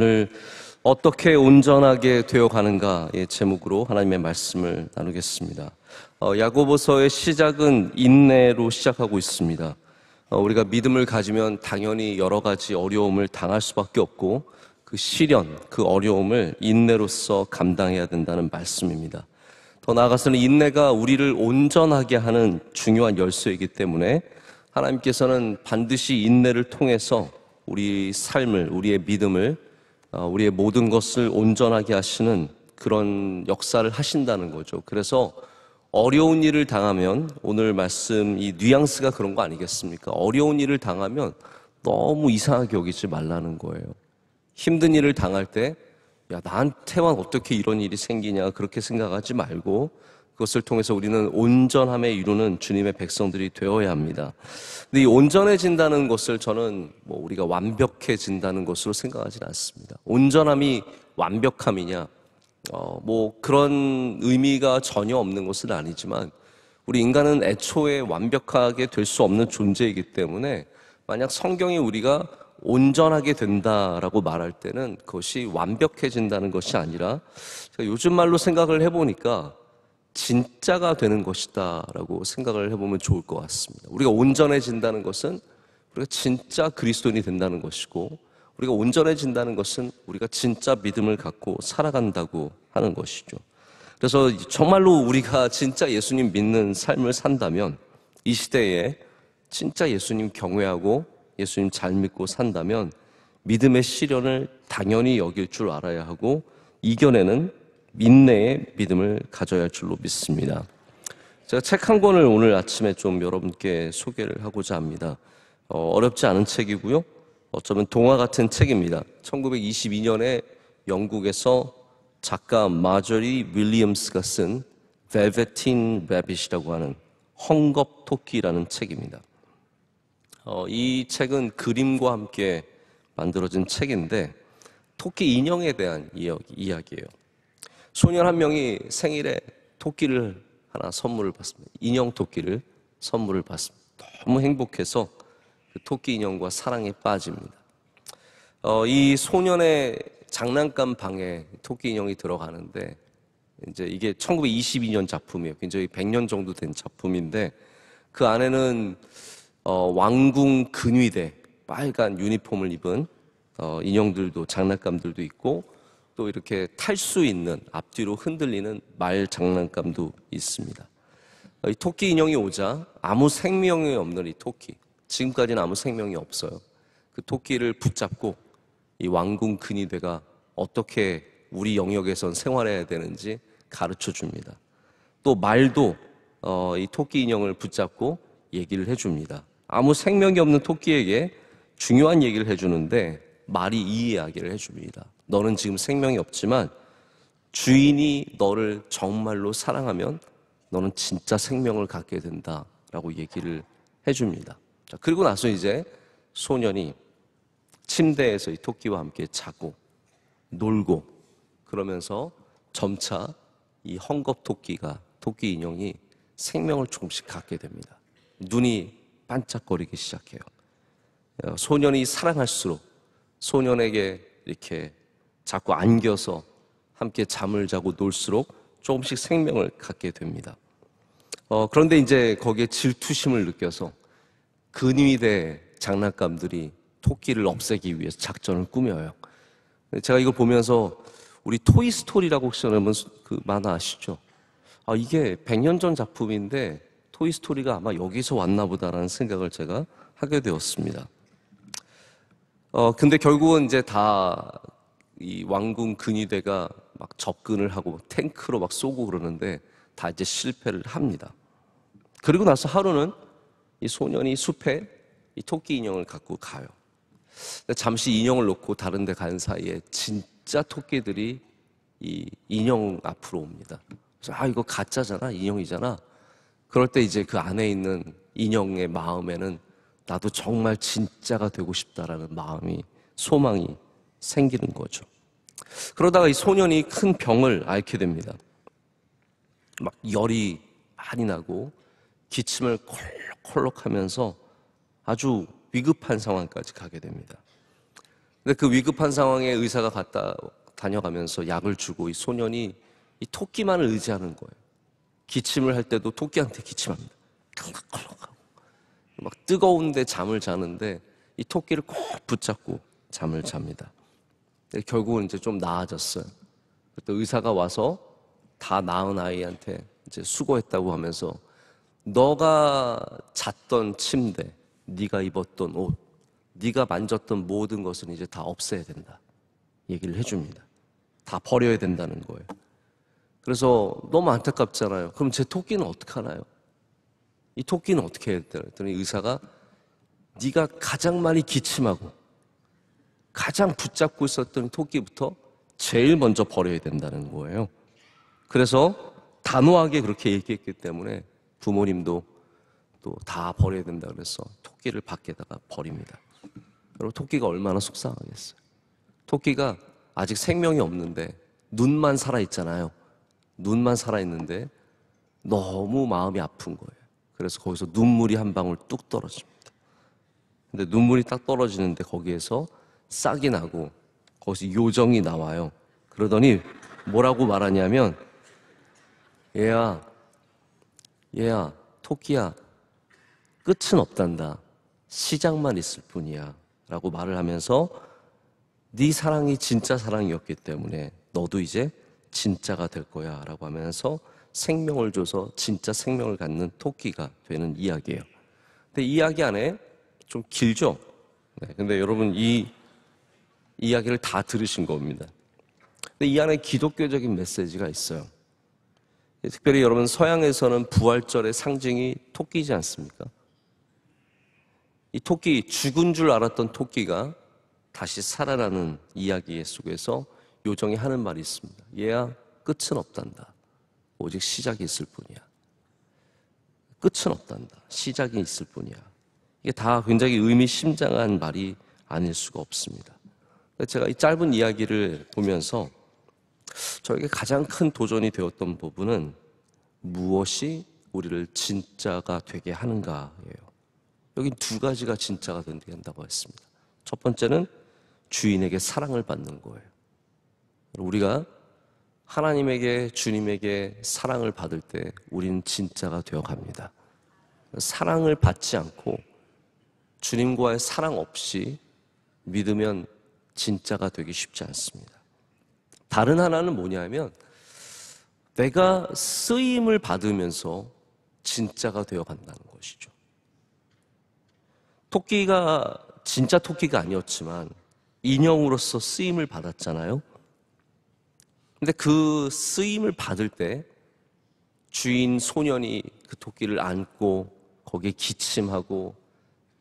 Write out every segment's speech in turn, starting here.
오늘 어떻게 온전하게 되어 가는가의 제목으로 하나님의 말씀을 나누겠습니다. 어, 야고보서의 시작은 인내로 시작하고 있습니다. 어, 우리가 믿음을 가지면 당연히 여러 가지 어려움을 당할 수밖에 없고 그 시련, 그 어려움을 인내로서 감당해야 된다는 말씀입니다. 더 나아가서는 인내가 우리를 온전하게 하는 중요한 열쇠이기 때문에 하나님께서는 반드시 인내를 통해서 우리 삶을, 우리의 믿음을 어, 우리의 모든 것을 온전하게 하시는 그런 역사를 하신다는 거죠. 그래서 어려운 일을 당하면 오늘 말씀 이 뉘앙스가 그런 거 아니겠습니까? 어려운 일을 당하면 너무 이상하게 여기지 말라는 거예요. 힘든 일을 당할 때, 야, 나한테만 어떻게 이런 일이 생기냐, 그렇게 생각하지 말고, 그것을 통해서 우리는 온전함에 이루는 주님의 백성들이 되어야 합니다. 근데 이 온전해진다는 것을 저는 뭐 우리가 완벽해진다는 것으로 생각하진 않습니다. 온전함이 완벽함이냐, 어, 뭐 그런 의미가 전혀 없는 것은 아니지만 우리 인간은 애초에 완벽하게 될 수 없는 존재이기 때문에 만약 성경이 우리가 온전하게 된다라고 말할 때는 그것이 완벽해진다는 것이 아니라 제가 요즘 말로 생각을 해보니까 진짜가 되는 것이다라고 생각을 해보면 좋을 것 같습니다. 우리가 온전해진다는 것은 우리가 진짜 그리스도인이 된다는 것이고 우리가 온전해진다는 것은 우리가 진짜 믿음을 갖고 살아간다고 하는 것이죠. 그래서 정말로 우리가 진짜 예수님 믿는 삶을 산다면 이 시대에 진짜 예수님 경외하고 예수님 잘 믿고 산다면 믿음의 시련을 당연히 여길 줄 알아야 하고 이겨내는 인내의 믿음을 가져야 할 줄로 믿습니다. 제가 책 한 권을 오늘 아침에 좀 여러분께 소개를 하고자 합니다. 어, 렵지 않은 책이고요. 어쩌면 동화 같은 책입니다. 1922년에 영국에서 작가 마저리 윌리엄스가 쓴 벨베틴 레빗이라고 하는 헝겊 토끼라는 책입니다. 어, 이 책은 그림과 함께 만들어진 책인데 토끼 인형에 대한 이야기예요. 소년 한 명이 생일에 토끼를 하나 선물을 받습니다. 인형 토끼를 선물을 받습니다. 너무 행복해서 그 토끼 인형과 사랑에 빠집니다. 어, 이 소년의 장난감 방에 토끼 인형이 들어가는데 이제 이게 1922년 작품이에요. 굉장히 100년 정도 된 작품인데 그 안에는 어, 왕궁 근위대 빨간 유니폼을 입은 어, 인형들도 장난감들도 있고 또 이렇게 탈 수 있는 앞뒤로 흔들리는 말 장난감도 있습니다. 이 토끼 인형이 오자 아무 생명이 없는 이 토끼. 지금까지는 아무 생명이 없어요. 그 토끼를 붙잡고 이 왕궁 근위대가 어떻게 우리 영역에선 생활해야 되는지 가르쳐 줍니다. 또 말도 어, 이 토끼 인형을 붙잡고 얘기를 해줍니다. 아무 생명이 없는 토끼에게 중요한 얘기를 해주는데 말이 이해하기를 해줍니다. 너는 지금 생명이 없지만 주인이 너를 정말로 사랑하면 너는 진짜 생명을 갖게 된다. 라고 얘기를 해줍니다. 자, 그리고 나서 이제 소년이 침대에서 이 토끼와 함께 자고 놀고 그러면서 점차 이 헝겊 토끼가 토끼 인형이 생명을 조금씩 갖게 됩니다. 눈이 반짝거리기 시작해요. 어, 소년이 사랑할수록 소년에게 이렇게 자꾸 안겨서 함께 잠을 자고 놀수록 조금씩 생명을 갖게 됩니다. 어, 그런데 이제 거기에 질투심을 느껴서 근위대 장난감들이 토끼를 없애기 위해서 작전을 꾸며요. 제가 이걸 보면서 우리 토이스토리라고 혹시 여러분 그 만화 아시죠? 아, 이게 100년 전 작품인데 토이스토리가 아마 여기서 왔나 보다라는 생각을 제가 하게 되었습니다. 어, 근데 결국은 이제 다이 왕궁 근위대가 막 접근을 하고 탱크로 막 쏘고 그러는데 다 이제 실패를 합니다. 그리고 나서 하루는 이 소년이 숲에 이 토끼 인형을 갖고 가요. 잠시 인형을 놓고 다른 데 간 사이에 진짜 토끼들이 이 인형 앞으로 옵니다. 그래서 아, 이거 가짜잖아. 인형이잖아. 그럴 때 이제 그 안에 있는 인형의 마음에는 나도 정말 진짜가 되고 싶다라는 마음이 소망이 생기는 거죠. 그러다가 이 소년이 큰 병을 앓게 됩니다. 막 열이 많이 나고 기침을 콜록콜록 하면서 아주 위급한 상황까지 가게 됩니다. 근데 그 위급한 상황에 의사가 갔다 다녀가면서 약을 주고 이 소년이 이 토끼만을 의지하는 거예요. 기침을 할 때도 토끼한테 기침합니다. 콜록콜록하고 막 뜨거운데 잠을 자는데 이 토끼를 꼭 붙잡고 잠을 잡니다. 네, 결국은 이제 좀 나아졌어요. 그때 의사가 와서 다 낳은 아이한테 이제 수고했다고 하면서 너가 잤던 침대, 네가 입었던 옷, 네가 만졌던 모든 것은 이제 다 없애야 된다. 얘기를 해줍니다. 다 버려야 된다는 거예요. 그래서 너무 안타깝잖아요. 그럼 제 토끼는 어떻게하나요이 토끼는 어떻게 해야 되나? 요 그랬더니 의사가 네가 가장 많이 기침하고 가장 붙잡고 있었던 토끼부터 제일 먼저 버려야 된다는 거예요. 그래서 단호하게 그렇게 얘기했기 때문에 부모님도 또 다 버려야 된다 그래서 토끼를 밖에다가 버립니다. 그리고 토끼가 얼마나 속상하겠어요. 토끼가 아직 생명이 없는데 눈만 살아 있잖아요. 눈만 살아 있는데 너무 마음이 아픈 거예요. 그래서 거기서 눈물이 한 방울 뚝 떨어집니다. 근데 눈물이 딱 떨어지는데 거기에서 싹이 나고 거기서 요정이 나와요. 그러더니 뭐라고 말하냐면 얘야, 얘야, 토끼야, 끝은 없단다. 시작만 있을 뿐이야. 라고 말을 하면서 네 사랑이 진짜 사랑이었기 때문에 너도 이제 진짜가 될 거야. 라고 하면서 생명을 줘서 진짜 생명을 갖는 토끼가 되는 이야기예요. 근데 이야기 안에 좀 길죠? 네, 근데 여러분 이 이야기를 다 들으신 겁니다. 근데 이 안에 기독교적인 메시지가 있어요. 특별히 여러분 서양에서는 부활절의 상징이 토끼지 않습니까? 이 토끼 죽은 줄 알았던 토끼가 다시 살아나는 이야기 속에서 요정이 하는 말이 있습니다. 얘야 끝은 없단다. 오직 시작이 있을 뿐이야. 끝은 없단다. 시작이 있을 뿐이야. 이게 다 굉장히 의미심장한 말이 아닐 수가 없습니다. 제가 이 짧은 이야기를 보면서 저에게 가장 큰 도전이 되었던 부분은 무엇이 우리를 진짜가 되게 하는가예요. 여긴두 가지가 진짜가 되게 한다고 했습니다. 첫 번째는 주인에게 사랑을 받는 거예요. 우리가 하나님에게 주님에게 사랑을 받을 때 우리는 진짜가 되어 갑니다. 사랑을 받지 않고 주님과의 사랑 없이 믿으면 진짜가 되기 쉽지 않습니다. 다른 하나는 뭐냐면 내가 쓰임을 받으면서 진짜가 되어 간다는 것이죠. 토끼가 진짜 토끼가 아니었지만 인형으로서 쓰임을 받았잖아요. 근데 그 쓰임을 받을 때 주인 소년이 그 토끼를 안고 거기에 기침하고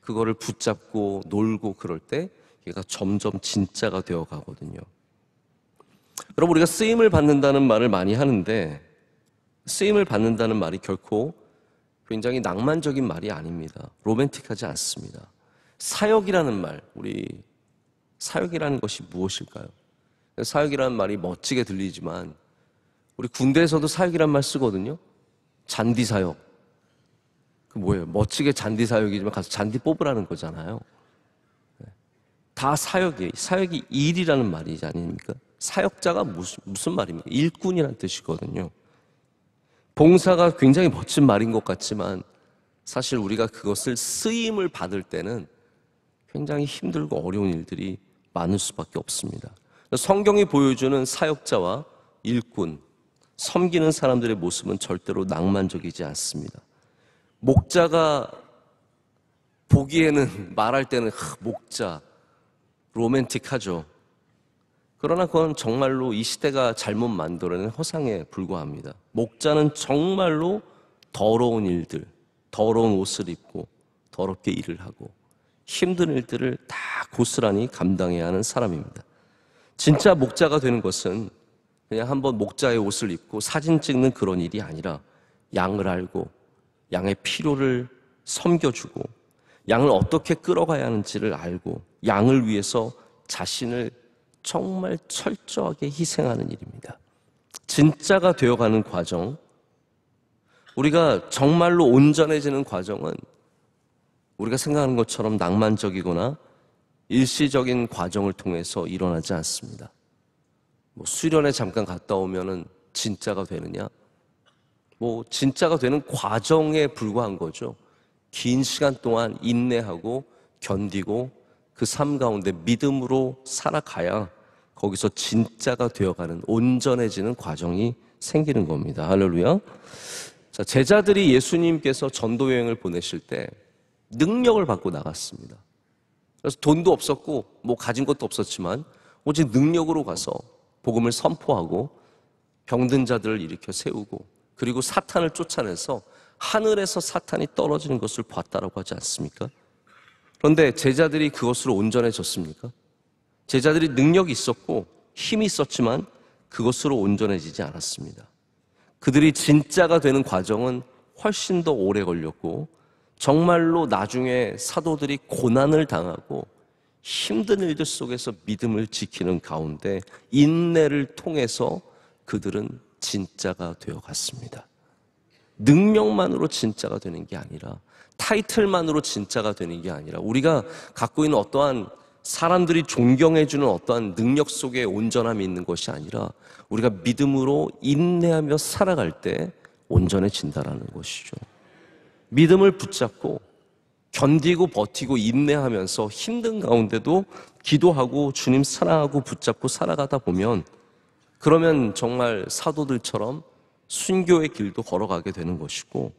그거를 붙잡고 놀고 그럴 때 얘가 점점 진짜가 되어 가거든요. 여러분, 우리가 쓰임을 받는다는 말을 많이 하는데, 쓰임을 받는다는 말이 결코 굉장히 낭만적인 말이 아닙니다. 로맨틱하지 않습니다. 사역이라는 말, 우리 사역이라는 것이 무엇일까요? 사역이라는 말이 멋지게 들리지만, 우리 군대에서도 사역이란 말 쓰거든요? 잔디 사역. 그 뭐예요? 멋지게 잔디 사역이지만 가서 잔디 뽑으라는 거잖아요. 다 사역이 사역이 일이라는 말이지 아닙니까? 사역자가 무슨 무슨 말입니까? 일꾼이라는 뜻이거든요. 봉사가 굉장히 멋진 말인 것 같지만 사실 우리가 그것을 쓰임을 받을 때는 굉장히 힘들고 어려운 일들이 많을 수밖에 없습니다. 성경이 보여주는 사역자와 일꾼, 섬기는 사람들의 모습은 절대로 낭만적이지 않습니다. 목자가 보기에는 말할 때는 목자 로맨틱하죠. 그러나 그건 정말로 이 시대가 잘못 만들어낸 허상에 불과합니다. 목자는 정말로 더러운 일들, 더러운 옷을 입고 더럽게 일을 하고 힘든 일들을 다 고스란히 감당해야 하는 사람입니다. 진짜 목자가 되는 것은 그냥 한번 목자의 옷을 입고 사진 찍는 그런 일이 아니라 양을 알고 양의 피로를 섬겨주고 양을 어떻게 끌어가야 하는지를 알고 양을 위해서 자신을 정말 철저하게 희생하는 일입니다. 진짜가 되어가는 과정, 우리가 정말로 온전해지는 과정은 우리가 생각하는 것처럼 낭만적이거나 일시적인 과정을 통해서 일어나지 않습니다. 뭐 수련에 잠깐 갔다 오면은 진짜가 되느냐? 뭐 진짜가 되는 과정에 불과한 거죠. 긴 시간 동안 인내하고 견디고 그삶 가운데 믿음으로 살아가야 거기서 진짜가 되어가는 온전해지는 과정이 생기는 겁니다. 할렐루야. 자, 제자들이 예수님께서 전도 여행을 보내실 때 능력을 받고 나갔습니다. 그래서 돈도 없었고 뭐 가진 것도 없었지만 오직 능력으로 가서 복음을 선포하고 병든 자들을 일으켜 세우고 그리고 사탄을 쫓아내서 하늘에서 사탄이 떨어지는 것을 봤다라고 하지 않습니까? 그런데 제자들이 그것으로 온전해졌습니까? 제자들이 능력이 있었고 힘이 있었지만 그것으로 온전해지지 않았습니다. 그들이 진짜가 되는 과정은 훨씬 더 오래 걸렸고 정말로 나중에 사도들이 고난을 당하고 힘든 일들 속에서 믿음을 지키는 가운데 인내를 통해서 그들은 진짜가 되어 갔습니다. 능력만으로 진짜가 되는 게 아니라 타이틀만으로 진짜가 되는 게 아니라 우리가 갖고 있는 어떠한 사람들이 존경해주는 어떠한 능력 속에 온전함이 있는 것이 아니라 우리가 믿음으로 인내하며 살아갈 때 온전해진다라는 것이죠. 믿음을 붙잡고 견디고 버티고 인내하면서 힘든 가운데도 기도하고 주님 사랑하고 붙잡고 살아가다 보면 그러면 정말 사도들처럼 순교의 길도 걸어가게 되는 것이고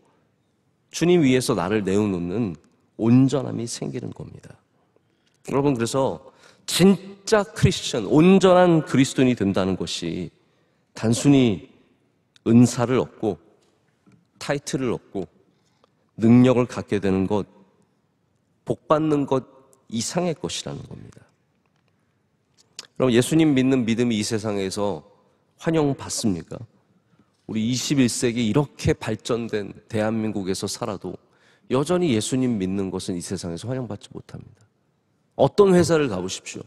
주님 위에서 나를 내어놓는 온전함이 생기는 겁니다. 여러분 그래서 진짜 크리스천, 온전한 그리스도인이 된다는 것이 단순히 은사를 얻고 타이틀을 얻고 능력을 갖게 되는 것, 복 받는 것 이상의 것이라는 겁니다. 그럼 예수님 믿는 믿음이 이 세상에서 환영받습니까? 우리 21세기 이렇게 발전된 대한민국에서 살아도 여전히 예수님 믿는 것은 이 세상에서 환영받지 못합니다. 어떤 회사를 가보십시오.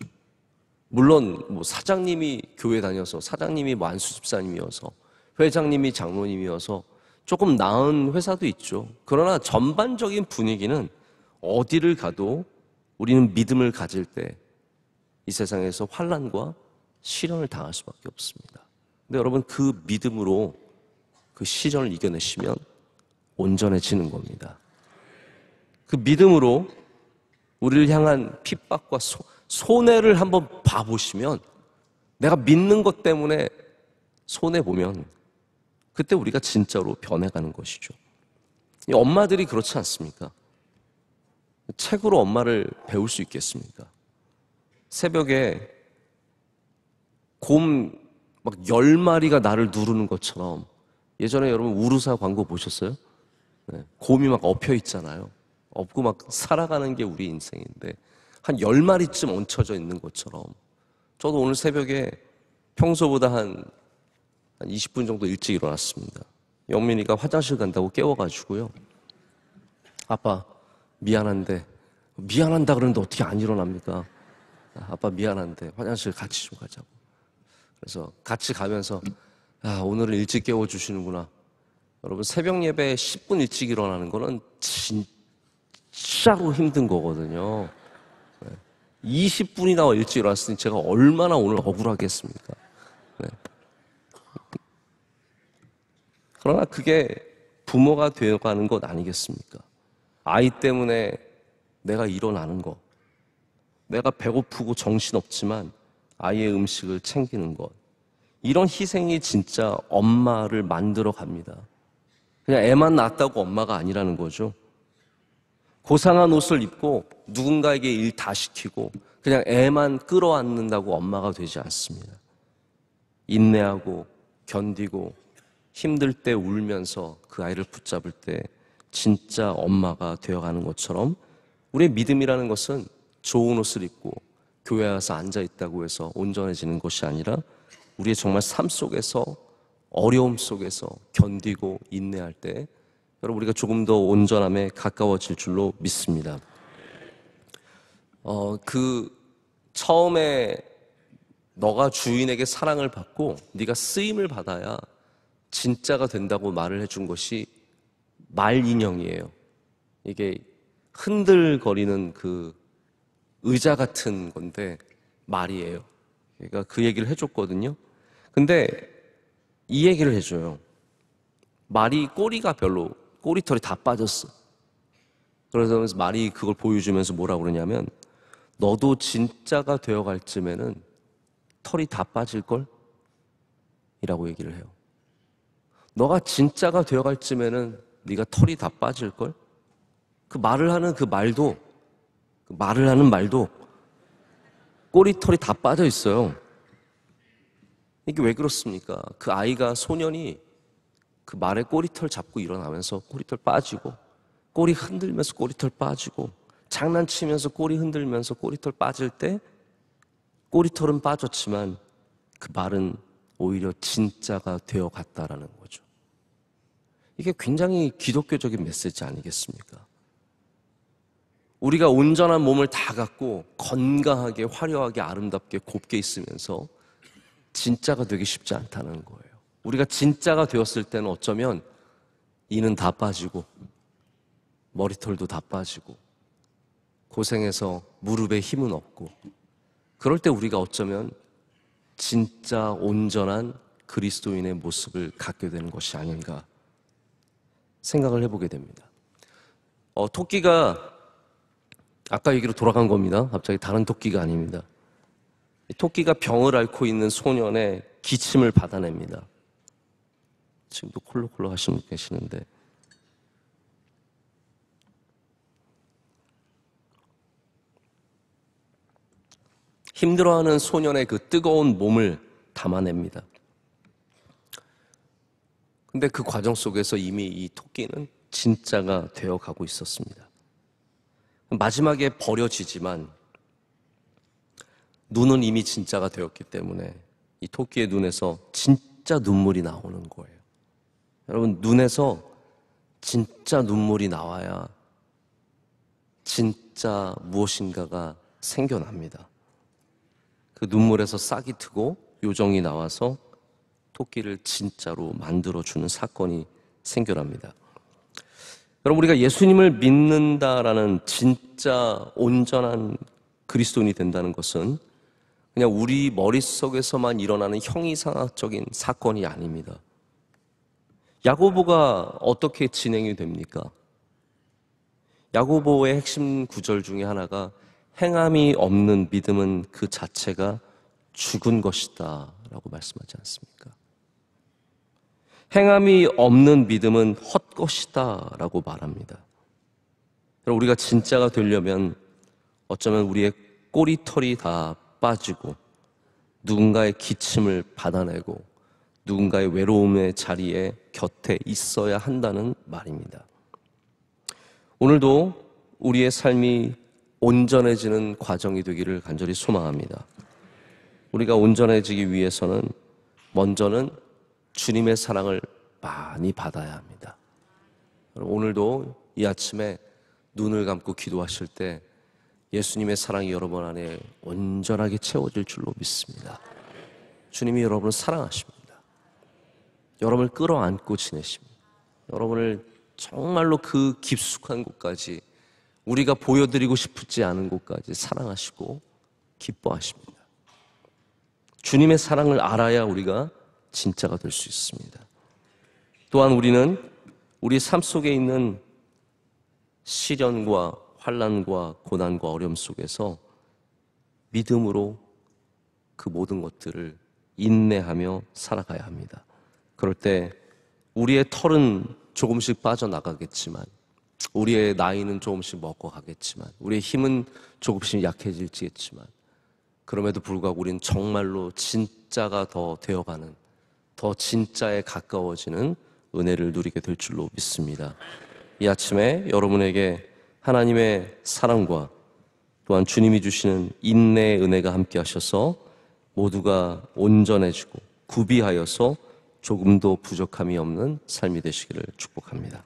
물론 뭐 사장님이 교회 다녀서 사장님이 만수집사님이어서 뭐 회장님이 장로님이어서 조금 나은 회사도 있죠. 그러나 전반적인 분위기는 어디를 가도 우리는 믿음을 가질 때 이 세상에서 환란과 시련을 당할 수밖에 없습니다. 근데 여러분 그 믿음으로 그 시전을 이겨내시면 온전해지는 겁니다. 그 믿음으로 우리를 향한 핍박과 소, 손해를 한번 봐보시면 내가 믿는 것 때문에 손해보면 그때 우리가 진짜로 변해가는 것이죠. 엄마들이 그렇지 않습니까? 책으로 엄마를 배울 수 있겠습니까? 새벽에 곰 막 열마리가 나를 누르는 것처럼 예전에 여러분 우루사 광고 보셨어요? 네. 곰이 막 엎여 있잖아요. 업고 막 살아가는 게 우리 인생인데 한 열 마리쯤 얹혀져 있는 것처럼 저도 오늘 새벽에 평소보다 한, 한 20분 정도 일찍 일어났습니다. 영민이가 화장실 간다고 깨워가지고요. 아빠 미안한데 미안한다 그러는데 어떻게 안 일어납니까? 아, 아빠 미안한데 화장실 같이 좀 가자고. 그래서 같이 가면서 아, 오늘은 일찍 깨워주시는구나. 여러분, 새벽 예배 10분 일찍 일어나는 거는 진짜로 힘든 거거든요. 20분이나 일찍 일어났으니 제가 얼마나 오늘 억울하겠습니까? 네. 그러나 그게 부모가 되어가는 것 아니겠습니까? 아이 때문에 내가 일어나는 것. 내가 배고프고 정신없지만 아이의 음식을 챙기는 것. 이런 희생이 진짜 엄마를 만들어 갑니다. 그냥 애만 낳았다고 엄마가 아니라는 거죠. 고상한 옷을 입고 누군가에게 일 다 시키고 그냥 애만 끌어안는다고 엄마가 되지 않습니다. 인내하고 견디고 힘들 때 울면서 그 아이를 붙잡을 때 진짜 엄마가 되어가는 것처럼 우리의 믿음이라는 것은 좋은 옷을 입고 교회 와서 앉아 있다고 해서 온전해지는 것이 아니라 우리의 정말 삶 속에서 어려움 속에서 견디고 인내할 때 여러분 우리가 조금 더 온전함에 가까워질 줄로 믿습니다. 어, 그 처음에 너가 주인에게 사랑을 받고 네가 쓰임을 받아야 진짜가 된다고 말을 해준 것이 말 인형이에요. 이게 흔들거리는 그 의자 같은 건데 말이에요. 그러니까 그 얘기를 해줬거든요. 근데 이 얘기를 해줘요. 말이 꼬리가 별로 꼬리털이 다 빠졌어. 그러면서 말이 그걸 보여주면서 뭐라고 그러냐면 너도 진짜가 되어갈 쯤에는 털이 다 빠질 걸 이라고 얘기를 해요. 너가 진짜가 되어갈 쯤에는 네가 털이 다 빠질 걸. 그 말을 하는 그 말도 그 말을 하는 말도 꼬리털이 다 빠져 있어요. 이게 왜 그렇습니까? 그 아이가 소년이 그 말에 꼬리털 잡고 일어나면서 꼬리털 빠지고 꼬리 흔들면서 꼬리털 빠지고 장난치면서 꼬리 흔들면서 꼬리털 빠질 때 꼬리털은 빠졌지만 그 말은 오히려 진짜가 되어 갔다라는 거죠. 이게 굉장히 기독교적인 메시지 아니겠습니까? 우리가 온전한 몸을 다 갖고 건강하게 화려하게 아름답게 곱게 있으면서 진짜가 되기 쉽지 않다는 거예요. 우리가 진짜가 되었을 때는 어쩌면 이는 다 빠지고 머리털도 다 빠지고 고생해서 무릎에 힘은 없고 그럴 때 우리가 어쩌면 진짜 온전한 그리스도인의 모습을 갖게 되는 것이 아닌가 생각을 해보게 됩니다. 어, 토끼가 아까 얘기로 돌아간 겁니다. 갑자기 다른 토끼가 아닙니다. 토끼가 병을 앓고 있는 소년의 기침을 받아냅니다. 지금도 콜록콜록 하시는 분 계시는데. 힘들어하는 소년의 그 뜨거운 몸을 담아냅니다. 근데 그 과정 속에서 이미 이 토끼는 진짜가 되어 가고 있었습니다. 마지막에 버려지지만 눈은 이미 진짜가 되었기 때문에 이 토끼의 눈에서 진짜 눈물이 나오는 거예요. 여러분, 눈에서 진짜 눈물이 나와야 진짜 무엇인가가 생겨납니다. 그 눈물에서 싹이 트고 요정이 나와서 토끼를 진짜로 만들어주는 사건이 생겨납니다. 여러분, 우리가 예수님을 믿는다라는 진짜 온전한 그리스도인이 된다는 것은 그냥 우리 머릿속에서만 일어나는 형이상학적인 사건이 아닙니다. 야고보가 어떻게 진행이 됩니까? 야고보의 핵심 구절 중에 하나가 행함이 없는 믿음은 그 자체가 죽은 것이다 라고 말씀하지 않습니까? 행함이 없는 믿음은 헛것이다 라고 말합니다. 우리가 진짜가 되려면 어쩌면 우리의 꼬리털이 다 빠지고 누군가의 기침을 받아내고 누군가의 외로움의 자리에 곁에 있어야 한다는 말입니다. 오늘도 우리의 삶이 온전해지는 과정이 되기를 간절히 소망합니다. 우리가 온전해지기 위해서는 먼저는 주님의 사랑을 많이 받아야 합니다. 오늘도 이 아침에 눈을 감고 기도하실 때 예수님의 사랑이 여러분 안에 온전하게 채워질 줄로 믿습니다. 주님이 여러분을 사랑하십니다. 여러분을 끌어안고 지내십니다. 여러분을 정말로 그 깊숙한 곳까지 우리가 보여드리고 싶지 않은 곳까지 사랑하시고 기뻐하십니다. 주님의 사랑을 알아야 우리가 진짜가 될 수 있습니다. 또한 우리는 우리 삶 속에 있는 시련과 환란과 고난과 어려움 속에서 믿음으로 그 모든 것들을 인내하며 살아가야 합니다. 그럴 때 우리의 털은 조금씩 빠져나가겠지만 우리의 나이는 조금씩 먹어가겠지만 우리의 힘은 조금씩 약해질지겠지만 그럼에도 불구하고 우리는 정말로 진짜가 더 되어가는 더 진짜에 가까워지는 은혜를 누리게 될 줄로 믿습니다. 이 아침에 여러분에게 하나님의 사랑과 또한 주님이 주시는 인내의 은혜가 함께 하셔서 모두가 온전해지고 구비하여서 조금도 부족함이 없는 삶이 되시기를 축복합니다.